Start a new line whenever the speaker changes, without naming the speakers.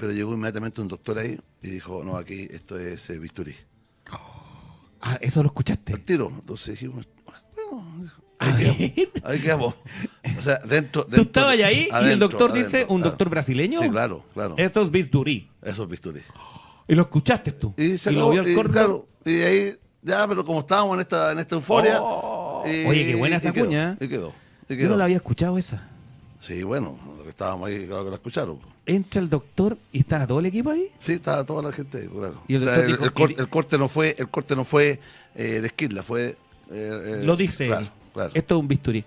Pero llegó inmediatamente un doctor ahí y dijo, no, aquí esto es eh, bisturí. Oh. ah, eso lo escuchaste. Al tiro. Entonces dijimos, bueno, ahí quedamos, O sea, dentro, Tú
estabas ahí y el doctor dice, un doctor brasileño. Sí,
claro, claro.
Esto es bisturí. Eso es bisturí. Y lo escuchaste tú. Y, lo vio el
y ahí, ya, pero como estábamos en esta, en esta euforia. Oh. oye, qué buena esa cuña.
¿eh? Y quedó, y quedó. Yo no la había
escuchado esa.
Sí, bueno, estábamos ahí, claro que la escucharon
entra el doctor y está todo el equipo ahí. Sí, está toda la gente ahí, claro. el,
corte, no fue, el corte no fue eh, de esquirla, fue. Eh, eh, Lo
dice. Esto es un bisturí.